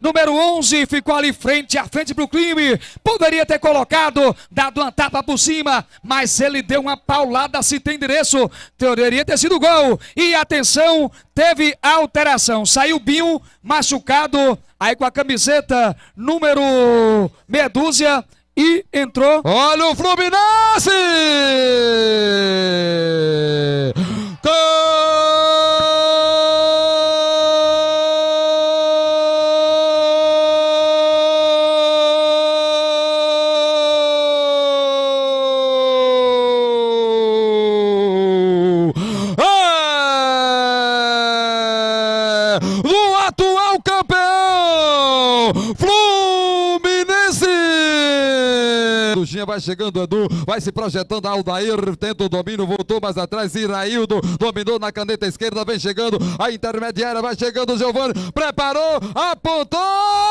número 11, ficou ali frente à frente para o crime. Poderia ter colocado, dado uma tapa por cima, mas ele deu uma paulada se tem endereço. Teoria ter sido gol. E atenção, teve alteração. Saiu Binho machucado, aí com a camiseta número meia dúzia e entrou. Olha o Fluminense! do atual campeão, Fluminense. Luginha vai chegando, Edu, vai se projetando, Aldair tenta o domínio, voltou mais atrás, Iraildo dominou na caneta esquerda, vem chegando, a intermediária vai chegando, Giovanni preparou, apontou.